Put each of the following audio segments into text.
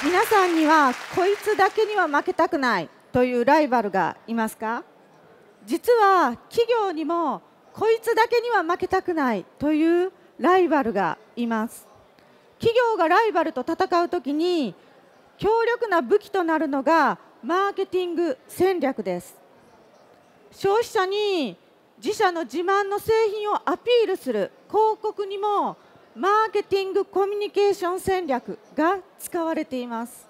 皆さんにはこいつだけには負けたくないというライバルがいますか実は企業にもこいつだけには負けたくないというライバルがいます企業がライバルと戦うときに強力な武器となるのがマーケティング戦略です消費者に自社の自慢の製品をアピールする広告にもマーケティングコミュニケーション戦略が使われています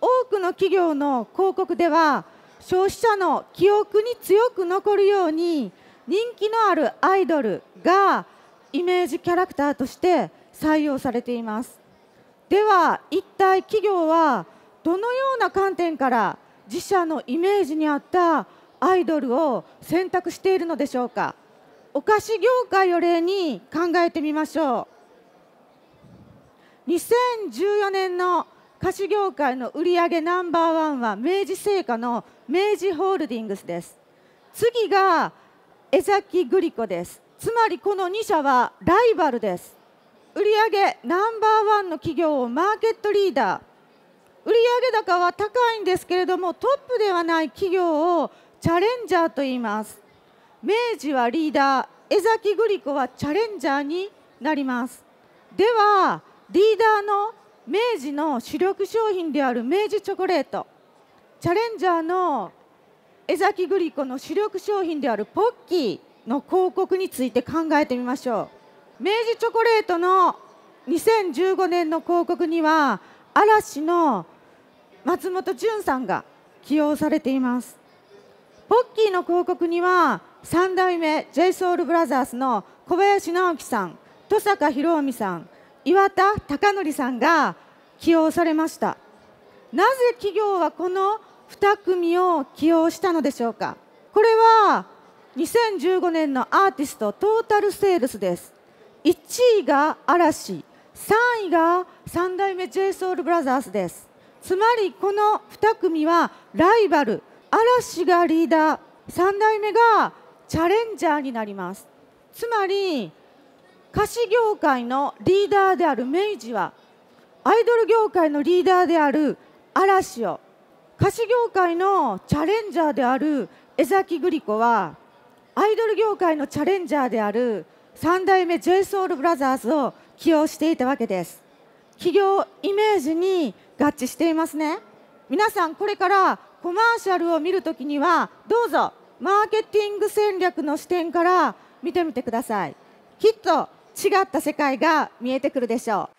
多くの企業の広告では消費者の記憶に強く残るように人気のあるアイドルがイメージキャラクターとして採用されていますでは一体企業はどのような観点から自社のイメージに合ったアイドルを選択しているのでしょうかお菓子業界を例に考えてみましょう2014年の菓子業界の売り上げナンバーワンは明治製菓の明治ホールディングスです次が江崎グリコですつまりこの2社はライバルです売上ナンバーワンの企業をマーケットリーダー売上高は高いんですけれどもトップではない企業をチャレンジャーと言います明治はリーダー江崎グリコはチャレンジャーになりますではリーダーの明治の主力商品である明治チョコレートチャレンジャーの江崎グリコの主力商品であるポッキーの広告について考えてみましょう明治チョコレートの2015年の広告には嵐の松本潤さんが起用されていますポッキーの広告には3代目 JSOULBROTHERS の小林直樹さん登坂博臣さん岩田貴則さんが起用されましたなぜ企業はこの2組を起用したのでしょうかこれは2015年のアーティストトータルセールスです1位が嵐3位が3代目 JSOULBROTHERS ですつまりこの2組はライバル嵐がリーダー3代目がチャレンジャーになりますつまり菓子業界のリーダーである明治はアイドル業界のリーダーである嵐を菓子業界のチャレンジャーである江崎グリコはアイドル業界のチャレンジャーである三代目 JSOULBROTHERS を起用していたわけです企業イメージに合致していますね皆さんこれからコマーシャルを見るときにはどうぞマーケティング戦略の視点から見てみてくださいきっと違った世界が見えてくるでしょう